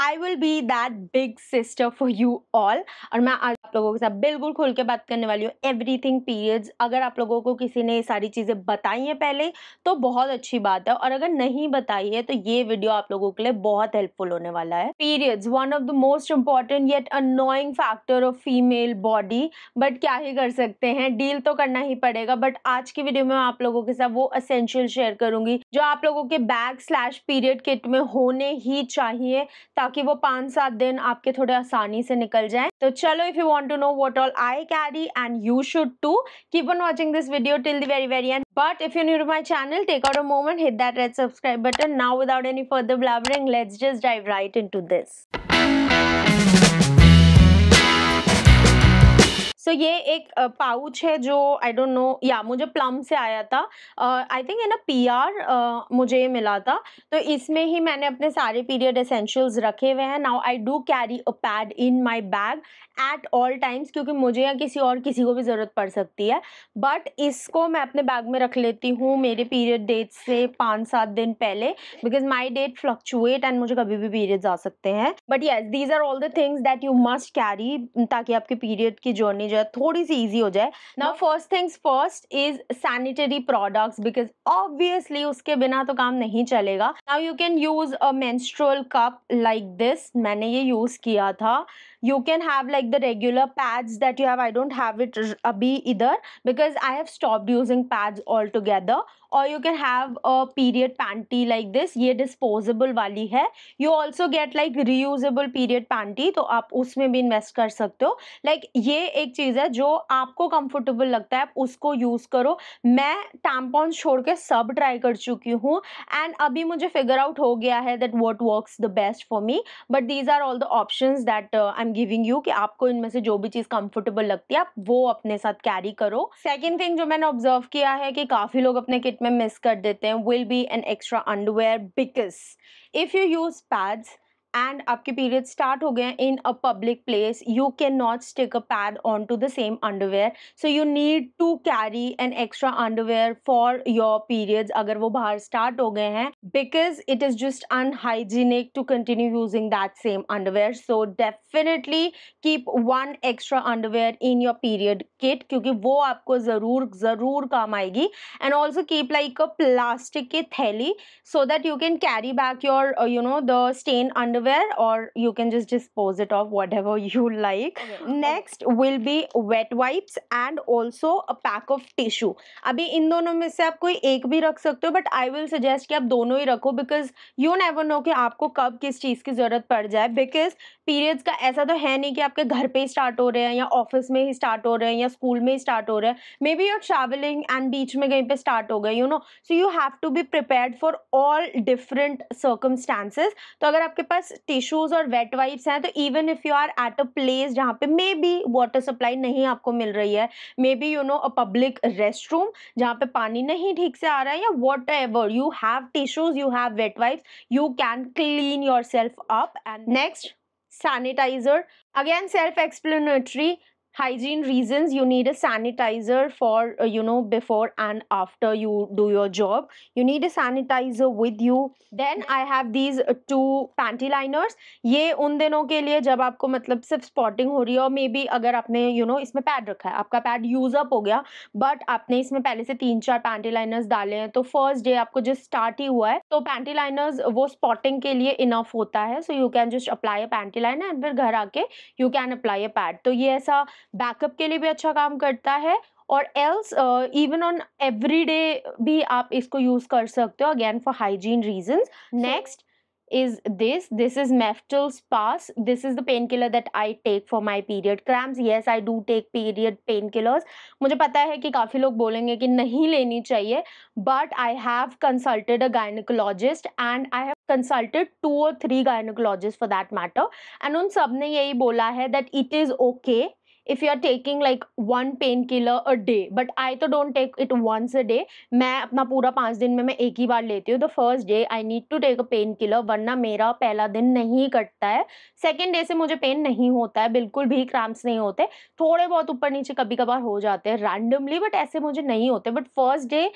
I will be that big sister for you all और मैं आज आप लोगों के साथ बिल्कुल खुल के बात करने वाली हूँ एवरी थिंग पीरियड्स अगर आप लोगों को किसी ने ये सारी चीज़ें बताई हैं पहले तो बहुत अच्छी बात है और अगर नहीं बताई है तो ये वीडियो आप लोगों के लिए बहुत हेल्पफुल होने वाला है periods one of the most important yet annoying factor of female body but क्या ही कर सकते हैं डील तो करना ही पड़ेगा बट आज की वीडियो में आप लोगों के साथ वो असेंशियल शेयर करूंगी जो आप लोगों के बैक स्लैश पीरियड किट में होने ही चाहिए ताकि ताकि वो पाँच सात दिन आपके थोड़े आसानी से निकल जाए तो चलो if you want to know what all I carry and you should to keep on watching this video till the very very end but if you new my channel take out a moment hit that red subscribe button now without any further blabbering let's just dive right into this so ये एक pouch है जो I don't know या मुझे plum से आया था I think in a P R मुझे मिला था तो इसमें ही मैंने अपने सारे पीरियड एसेंशियल्स रखे हुए हैं now I do carry a pad in my bag at all times क्योंकि मुझे या किसी और किसी को भी ज़रूरत पड़ सकती है बट इसको मैं अपने बैग में रख लेती हूँ मेरे पीरियड डेट से पाँच सात दिन पहले because my date fluctuate and मुझे कभी भी पीरियड्स आ सकते हैं but yes these are all the things that you must carry ताकि आपके पीरियड की जर्नी जो है थोड़ी सी ईजी हो जाए now first things first is sanitary products because obviously उसके बिना तो काम नहीं चलेगा now you can use a menstrual cup like this मैंने ये यूज़ किया था you can have like the regular pads that you have I don't have it अभी इधर because I have stop using pads all together और you can have a period panty like this ये disposable वाली है you also get like reusable period panty तो आप उसमें भी इन्वेस्ट कर सकते हो लाइक like, ये एक चीज़ है जो आपको कंफर्टेबल लगता है उसको यूज़ करो मैं टैम्पॉन्स छोड़ के सब ट्राई कर चुकी हूँ एंड अभी मुझे फिगर आउट हो गया है that what works the best for me but these are all the option that I am giving you कि आपको इनमें से जो भी चीज़ कंफर्टेबल लगती है आप वो अपने साथ कैरी करो सेकेंड थिंग जो मैंने ऑब्जर्व किया है कि काफ़ी लोग अपने किट में मिस कर देते हैं will be an extra underwear because if you use pads and आपके पीरियड स्टार्ट हो गए हैं in a public place you cannot stick a pad on to the same underwear so you need to carry an extra underwear for your periods अगर वो बाहर start हो गए हैं because it is just unhygienic to continue using that same underwear so definitely keep one extra underwear in your period kit क्योंकि वो आपको ज़रूर ज़रूर काम आएगी and also keep like a plastic की थैली so that you can carry back your you know the stain under underwear or you can just dispose it of whatever you like. Okay. Next okay. will be wet wipes and also a pack of tissue. abhi in dono mein se aap koi ek bhi rakh sakte ho but i will suggest ki aap dono hi rakho because you never know ki aapko kab kis cheez ki zarurat pad jaye because periods का ऐसा तो है नहीं कि आपके घर पे ही start हो रहे हैं या ऑफिस में ही स्टार्ट हो रहे हैं या स्कूल में ही स्टार्ट हो रहे हैं maybe you're travelling and बीच में कहीं पे स्टार्ट हो गए you know so you have to be prepared for all different circumstances तो अगर आपके पास टिश्यूज और वेट वाइप्स हैं तो even if you are at a place जहाँ पे मे बी वाटर सप्लाई नहीं आपको मिल रही है maybe you know a public restroom जहाँ पे पानी नहीं ठीक से आ रहा है या whatever you have tissues you have wet wipes you can clean yourself up and next sanitiser again self explanatory hygiene reasons you need a sanitizer for uh, you know before and after you do your job you need a sanitizer with you then i have these uh, two panty liners ये उन दिनों के लिए जब आपको मतलब सिर्फ spotting हो रही है और मे बी अगर आपने यू you नो know, इसमें पैड रखा है आपका पैड यूज अप हो गया बट आपने इसमें पहले से तीन चार पैंटी लाइनर्स डाले हैं तो फर्स्ट डे आपको जस्ट स्टार्ट ही हुआ है तो पैंटी लाइनर्स वो स्पॉटिंग के लिए इनफ होता है so you can just apply a panty liner and फिर घर आके you can apply a pad तो ये ऐसा बैकअप के लिए भी अच्छा काम करता है और else even on every day भी आप इसको यूज कर सकते हो again for hygiene reason next is this this is Meftal Spas this is the painkiller that I take for my period cramps yes I do take period painkillers मुझे पता है कि काफ़ी लोग बोलेंगे कि नहीं लेनी चाहिए but I have consulted a gynaecologist and I have consulted two और three gynaecologist for that matter and उन सब ने यही बोला है that it is okay if you are taking like one painkiller a day but I तो don't take it once a day मैं अपना पूरा पाँच दिन में मैं एक ही बार लेती हूँ the first day I need to take a painkiller वरना मेरा पहला दिन नहीं कटता है सेकेंड डे से मुझे पेन नहीं होता है बिल्कुल भी क्रैम्प्स नहीं होते थोड़े बहुत ऊपर नीचे कभी कभार हो जाते हैं रैंडमली बट ऐसे मुझे नहीं होते but first day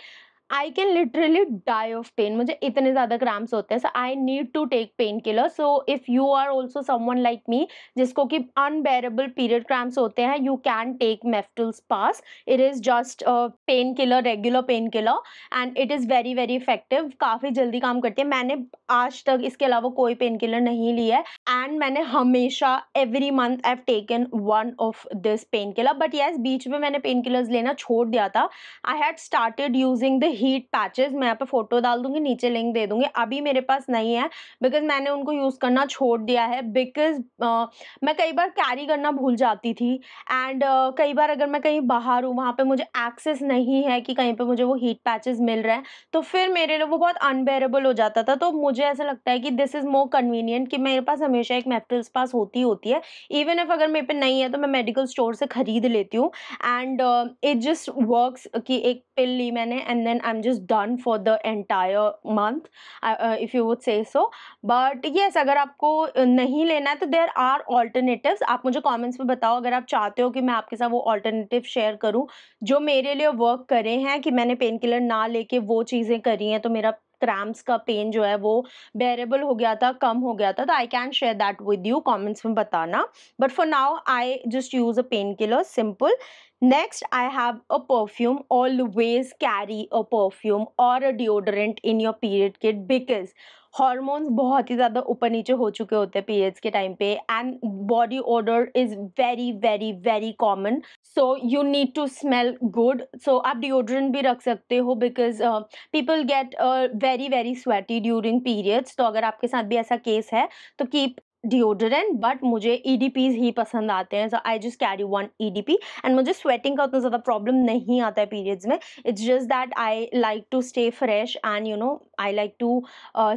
I can literally die of pain मुझे इतने ज़्यादा क्राम्स होते हैं so I need to take painkiller so if you are also someone like me जिसको कि अनबेरेबल पीरियड क्राम्स होते हैं you can take Meftal Spas it is just painkiller regular painkiller and it is very very effective काफ़ी जल्दी काम करती है मैंने आज तक इसके अलावा कोई पेन किलर नहीं लिया है एंड मैंने हमेशा every month I've taken one of this painkiller but yes बीच में मैंने पेन किलर्स लेना छोड़ दिया था I had started using the heat patches मैं यहाँ पे फोटो डाल दूंगी नीचे लिंक दे दूंगी अभी मेरे पास नहीं है बिकॉज मैंने उनको यूज़ करना छोड़ दिया है बिकॉज uh, मैं कई बार कैरी करना भूल जाती थी एंड uh, कई बार अगर मैं कहीं बाहर हूँ वहाँ पर मुझे एक्सेस नहीं है कि कहीं पर मुझे वो हीट पैचेस मिल रहे हैं तो फिर मेरे लिए वो बहुत अनबेरेबल हो जाता था तो मुझे ऐसा लगता है कि दिस इज़ मोर कन्वीनियंट कि मेरे पास हमेशा एक मेफ्टिल पास होती होती है इवन इफ अगर मेरे पे नहीं है तो मैं मेडिकल स्टोर से ख़रीद लेती हूँ एंड इट जस्ट वर्क्स कि एक पिल ली मैंने and then I'm just done for the entire month, uh, if you would say so. But yes, अगर आपको uh, नहीं लेना है तो देर आर ऑल्टरनेटिव आप मुझे कॉमेंट्स में बताओ अगर आप चाहते हो कि मैं आपके साथ वो ऑल्टरनेटिव शेयर करूँ जो मेरे लिए वर्क करे हैं कि मैंने पेन किलर ना लेके वो चीज़ें करी हैं तो मेरा क्रैम्स का पेन जो है वो बेरेबल हो गया था कम हो गया था तो I can share that with you comments में बताना but for now I just use a painkiller simple Next, I have a perfume. Always carry a perfume or a deodorant in your period kit because hormones बहुत ही ज़्यादा ऊपर नीचे हो चुके होते हैं पीरियड्स के टाइम पे and body odour is very very very common so you need to smell good so आप डिओड्रेंट भी रख सकते हो because people get very very sweaty during periods तो अगर आपके साथ भी ऐसा केस है तो कीप डिओड्रेंट बट मुझे ई e ही पसंद आते हैं so I just carry one E D P and मुझे स्वेटिंग का उतना ज़्यादा प्रॉब्लम नहीं आता है पीरियड्स में it's just that I like to stay fresh and you know I like to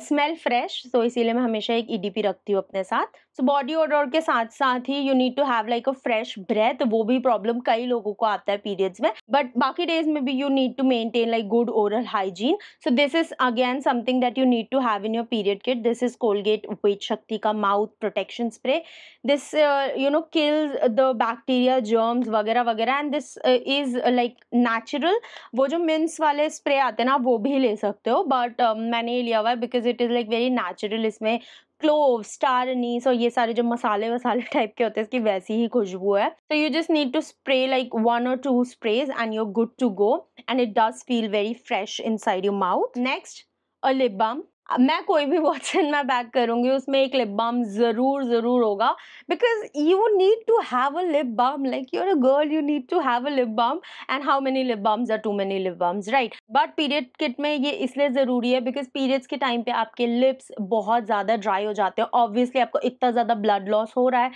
smell fresh so इसीलिए मैं हमेशा एक ई डी पी रखती हूँ अपने साथ सो बॉडी ऑर्डर के साथ साथ ही you need to have like a fresh breath वो भी प्रॉब्लम कई लोगों को आता है पीरियड्स में बट बाकी डेज में भी you need to maintain like good oral hygiene so this is again something that you need to have in your period kit this is Colgate Vedshakti का mouth protection spray this you know kills the bacteria germs वगैरह वगैरह and this is like natural वो जो mince वाले spray आते हैं ना वो भी ले सकते हो बट um, मैंने ये लिया हुआ है because it is like very natural इसमें क्लोव स्टार नीस और ये सारे जो मसाले वसाले टाइप के होते हैं इसकी वैसी ही खुशबू है तो you just need to spray like one और two sprays and you're good to go and it does feel very fresh inside your mouth next a lip balm मैं कोई भी वॉचन मैं बैक करूँगी उसमें एक लिप बाम ज़रूर ज़रूर होगा because you need to have a lip balm like you're a girl you need to have a lip balm and how many lip balms are too many lip balms right but period kit में ये इसलिए ज़रूरी है because periods के time पे आपके lips बहुत ज़्यादा ड्राई हो जाते हैं ऑब्वियसली आपको इतना ज़्यादा ब्लड लॉस हो रहा है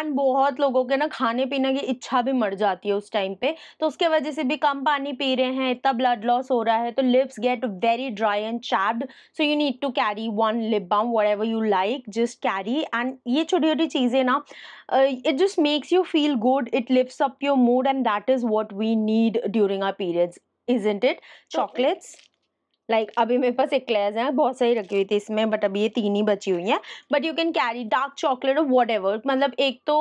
एंड बहुत लोगों के ना खाने पीने की इच्छा भी मर जाती है उस टाइम पे तो उसके वजह से भी कम पानी पी रहे हैं इतना ब्लड लॉस हो रहा है तो lips get very dry and chapped so you need need to carry one lip balm whatever you like just carry and ये छोटी छोटी चीज़ें ना it just makes you feel good it lifts up your mood and that is what we need during our periods is इंट इट chocolates like like, अभी मेरे पास एक क्लेयर्स हैं बहुत सारी रखी हुई थी इसमें बट अभी ये तीन ही बची हुई हैं but you can carry dark chocolate और वट एवर मतलब एक तो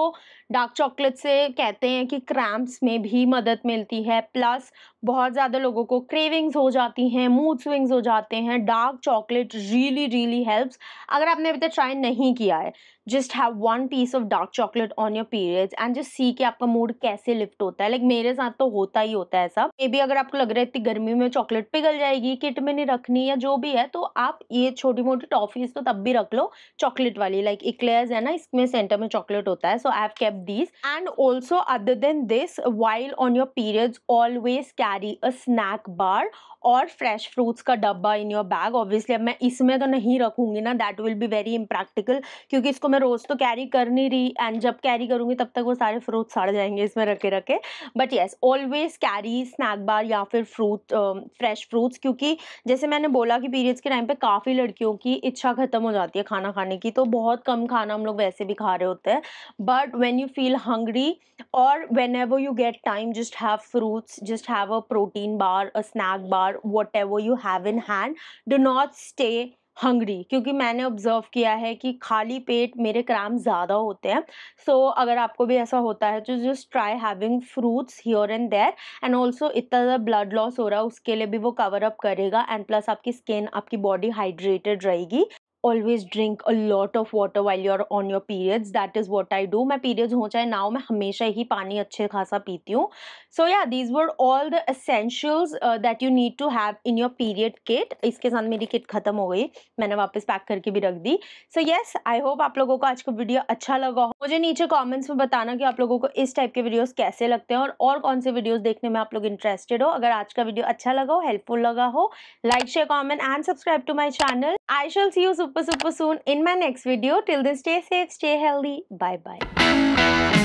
डार्क चॉकलेट से कहते हैं कि क्रैम्प्स में भी मदद मिलती है प्लस बहुत ज़्यादा लोगों को क्रेविंग्स हो जाती हैं मूड स्विंग्स हो जाते हैं dark chocolate really really helps अगर आपने अभी तक ट्राई नहीं किया है just have one piece of dark chocolate on your periods and just see कि आपका मूड कैसे लिफ्ट होता है लाइक मेरे साथ तो होता ही होता है सब मे बी अगर आपको लग रहा है इतनी गर्मी में चॉकलेट पिघल जाएगी किट में नहीं रखनी या जो भी है तो आप ये छोटी मोटी टॉफीज तो तब भी रख लो चॉकलेट वाली लाइक like, इक्लेयर्स है ना इसमें सेंटर में चॉकलेट होता है so I have kept these and also other than this while on your periods always carry carry a snack bar और फ्रेश फ्रूट्स का डब्बा इन योर बैग ऑब्वियसली अब मैं इसमें तो नहीं रखूँगी ना that will be very impractical क्योंकि इसको मैं रोज़ तो कैरी कर नहीं रही एंड जब कैरी करूँगी तब तक वो सारे फ्रूट्स सड़ जाएंगे इसमें रखे रखे but yes always carry snack bar या फिर फ्रूट फ्रेश फ्रूट्स क्योंकि जैसे मैंने बोला कि पीरियड्स के टाइम पर काफ़ी लड़कियों की इच्छा ख़त्म हो जाती है खाना खाने की तो बहुत कम खाना हम लोग वैसे भी खा रहे होते हैं but when you feel hungry और whenever you get time just have fruits just have a bar a snack bar whatever you have in hand do not stay hungry क्योंकि मैंने ऑब्ज़र्व किया है कि खाली पेट मेरे cram ज़्यादा होते हैं सो so, अगर आपको भी ऐसा होता है तो just try having fruits here and there and also इतना ज़्यादा ब्लड लॉस हो रहा है उसके लिए भी वो कवर अप करेगा एंड प्लस आपकी स्किन आपकी बॉडी हाइड्रेटेड रहेगी always drink a lot of water while you are on your periods that is what I do मैं पीरियड्स हो चाहे ना हो मैं हमेशा ही पानी अच्छे खासा पीती हूँ so yeah these were all the essentials that you need to have in your period kit इसके साथ मेरी किट खत्म हो गई मैंने वापस पैक करके भी रख दी सो येस आई होप आप लोगों को आज का वीडियो अच्छा लगा हो मुझे नीचे कॉमेंट्स में बताना कि आप लोगों को इस टाइप के वीडियोज़ कैसे लगते हैं और, और कौन से वीडियोज़ देखने में आप लोग इंटरेस्टेड हो अगर आज का वीडियो अच्छा लगा हो हेल्पफुल लगा हो like share comment and subscribe to my channel I shall see you super super soon in my next video. Till then stay safe, stay healthy. Bye bye.